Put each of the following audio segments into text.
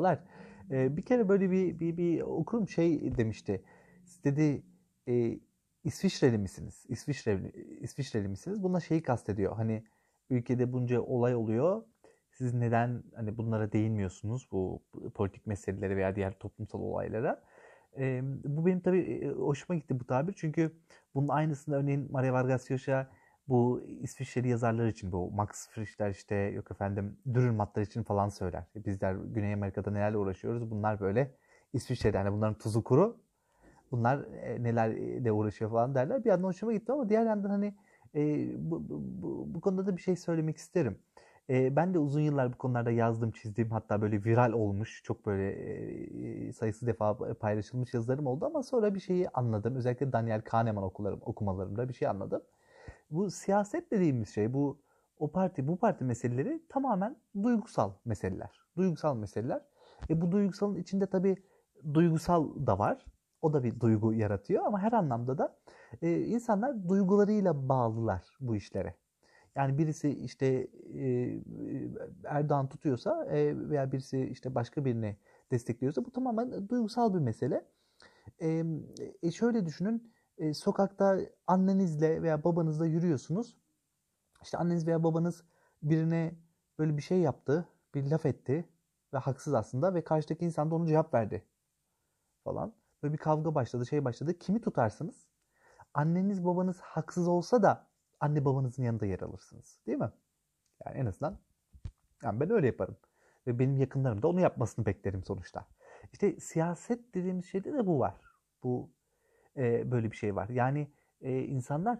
Merhabalar. Ee, bir kere böyle bir, bir, bir okurum şey demişti. Dedi e, İsviçreli misiniz? İsviçreli, İsviçreli misiniz? Buna şeyi kastediyor. Hani ülkede bunca olay oluyor. Siz neden hani bunlara değinmiyorsunuz bu politik meselelere veya diğer toplumsal olaylara? E, bu benim tabii e, hoşuma gitti bu tabir. Çünkü bunun aynısını örneğin Maria Vargas Llosa bu İsviçreli yazarlar için bu Max Frisch'ler işte yok efendim Dürrenmatt'lar için falan söyler. E, bizler Güney Amerika'da nelerle uğraşıyoruz bunlar böyle İsviçre'de yani bunların tuzu kuru bunlar e, nelerle uğraşıyor falan derler. Bir yandan hoşuma gitti ama diğer yandan hani e, bu, bu, bu konuda da bir şey söylemek isterim. E, ben de uzun yıllar bu konularda yazdım, çizdim hatta böyle viral olmuş, çok böyle e, sayısız defa paylaşılmış yazılarım oldu ama sonra bir şeyi anladım. Özellikle Daniel Kahneman okularım, okumalarımda bir şey anladım. Bu siyaset dediğimiz şey bu o parti bu parti meseleleri tamamen duygusal meseleler. Duygusal meseleler. E bu duygusalın içinde tabii duygusal da var. O da bir duygu yaratıyor ama her anlamda da e, insanlar duygularıyla bağlılar bu işlere. Yani birisi işte e, e Erdoğan tutuyorsa e, veya birisi işte başka birini destekliyorsa bu tamamen duygusal bir mesele. E, e şöyle düşünün e, sokakta annenizle veya babanızla yürüyorsunuz. İşte anneniz veya babanız birine böyle bir şey yaptı, bir laf etti ve haksız aslında ve karşıdaki insan da ona cevap verdi falan. Böyle bir kavga başladı, şey başladı. Kimi tutarsınız? Anneniz babanız haksız olsa da anne babanızın yanında yer alırsınız. Değil mi? Yani en azından yani ben öyle yaparım. Ve benim yakınlarım da onu yapmasını beklerim sonuçta. İşte siyaset dediğimiz şeyde de bu var. Bu e, böyle bir şey var. Yani e, insanlar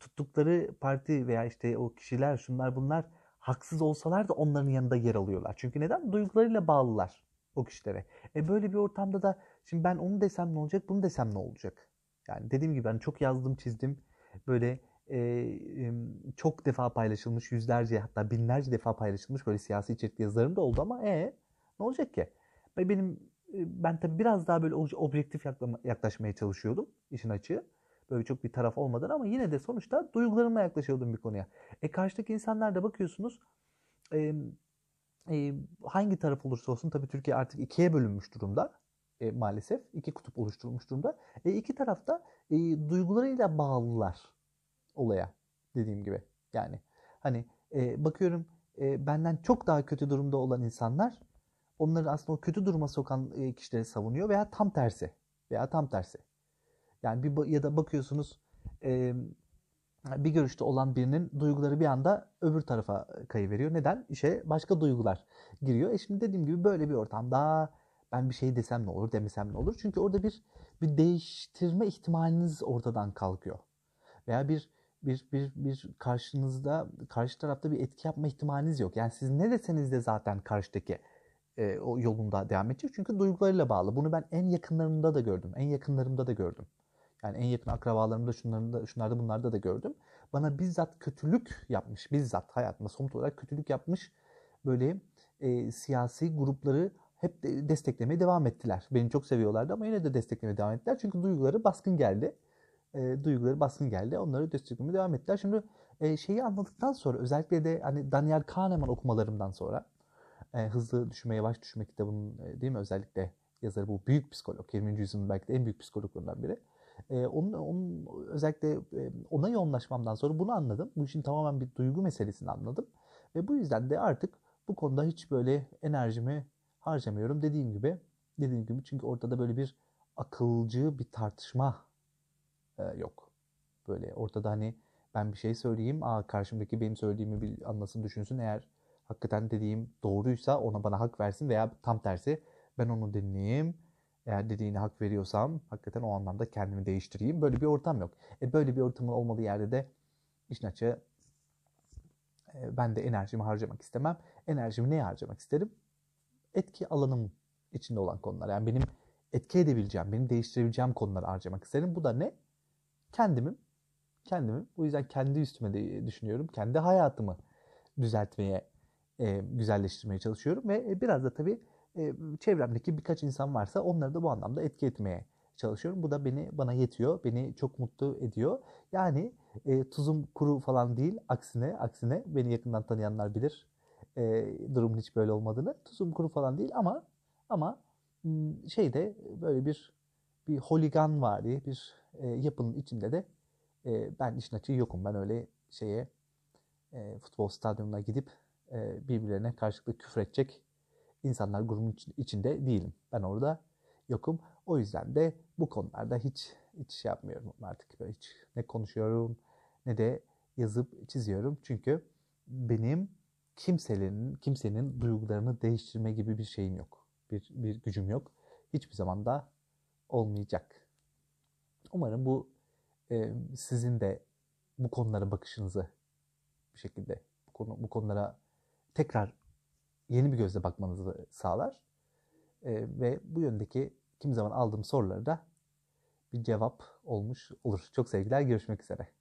tuttukları parti veya işte o kişiler şunlar bunlar haksız olsalar da onların yanında yer alıyorlar. Çünkü neden? Duygularıyla bağlılar o kişilere. E böyle bir ortamda da şimdi ben onu desem ne olacak, bunu desem ne olacak? Yani dediğim gibi ben hani, çok yazdım, çizdim. Böyle e, çok defa paylaşılmış, yüzlerce hatta binlerce defa paylaşılmış böyle siyasi içerikli yazılarım da oldu ama e ne olacak ki? Benim ben tabii biraz daha böyle objektif yaklaşmaya çalışıyordum işin açığı. Böyle çok bir taraf olmadan ama yine de sonuçta duygularımla yaklaşıyordum bir konuya. E karşıdaki insanlar da bakıyorsunuz e, e, hangi taraf olursa olsun tabii Türkiye artık ikiye bölünmüş durumda. E, maalesef iki kutup oluşturulmuş durumda. E, iki tarafta e, duygularıyla bağlılar olaya dediğim gibi. Yani hani e, bakıyorum e, benden çok daha kötü durumda olan insanlar onları aslında o kötü duruma sokan e, kişileri savunuyor veya tam tersi veya tam tersi. Yani bir ya da bakıyorsunuz bir görüşte olan birinin duyguları bir anda öbür tarafa e, kayıveriyor. Neden? İşe başka duygular giriyor. E şimdi dediğim gibi böyle bir ortamda ben bir şey desem ne olur demesem ne olur? Çünkü orada bir bir değiştirme ihtimaliniz ortadan kalkıyor. Veya bir bir bir bir karşınızda karşı tarafta bir etki yapma ihtimaliniz yok. Yani siz ne deseniz de zaten karşıdaki e, o yolunda devam edecek. Çünkü duygularıyla bağlı. Bunu ben en yakınlarımda da gördüm. En yakınlarımda da gördüm. Yani en yakın akrabalarımda, şunlarında, şunlarda bunlarda da gördüm. Bana bizzat kötülük yapmış, bizzat hayatımda somut olarak kötülük yapmış böyle e, siyasi grupları hep de desteklemeye devam ettiler. Beni çok seviyorlardı ama yine de desteklemeye devam ettiler. Çünkü duyguları baskın geldi. E, duyguları baskın geldi. Onları desteklemeye devam ettiler. Şimdi e, şeyi anladıktan sonra özellikle de hani Daniel Kahneman okumalarımdan sonra e, Hızlı Düşünme Yavaş Düşünme kitabının e, değil mi özellikle yazarı bu büyük psikolog 20. yüzyılın belki de en büyük psikologlarından biri. E, onun, onun özellikle e, ona yoğunlaşmamdan sonra bunu anladım. Bu işin tamamen bir duygu meselesini anladım. Ve bu yüzden de artık bu konuda hiç böyle enerjimi harcamıyorum dediğim gibi. Dediğim gibi çünkü ortada böyle bir akılcı bir tartışma e, yok. Böyle ortada hani ben bir şey söyleyeyim, aa karşımdaki benim söylediğimi bir anlasın, düşünsün eğer hakikaten dediğim doğruysa ona bana hak versin veya tam tersi ben onu dinleyeyim. Eğer dediğine hak veriyorsam hakikaten o anlamda kendimi değiştireyim. Böyle bir ortam yok. E böyle bir ortamın olmadığı yerde de işin açığı e, ben de enerjimi harcamak istemem. Enerjimi neye harcamak isterim? Etki alanım içinde olan konular. Yani benim etki edebileceğim, benim değiştirebileceğim konuları harcamak isterim. Bu da ne? Kendimim. Kendimim. Bu yüzden kendi üstüme de düşünüyorum. Kendi hayatımı düzeltmeye e, güzelleştirmeye çalışıyorum ve e, biraz da tabii e, çevremdeki birkaç insan varsa onları da bu anlamda etki etmeye çalışıyorum. Bu da beni bana yetiyor. Beni çok mutlu ediyor. Yani e, tuzum kuru falan değil. Aksine aksine beni yakından tanıyanlar bilir. E, durumun hiç böyle olmadığını. Tuzum kuru falan değil ama ama şeyde böyle bir bir holigan var diye bir e, yapının içinde de e, ben işin açığı yokum. Ben öyle şeye e, futbol stadyumuna gidip e, birbirlerine karşılıklı küfredecek insanlar grubun içinde değilim. Ben orada yokum. O yüzden de bu konularda hiç hiç şey yapmıyorum artık. Böyle hiç ne konuşuyorum ne de yazıp çiziyorum. Çünkü benim kimsenin kimsenin duygularını değiştirme gibi bir şeyim yok. Bir, bir gücüm yok. Hiçbir zaman da olmayacak. Umarım bu e, sizin de bu konulara bakışınızı bir şekilde bu, konu, bu konulara tekrar yeni bir gözle bakmanızı sağlar. E, ve bu yöndeki kim zaman aldığım soruları da bir cevap olmuş olur. Çok sevgiler, görüşmek üzere.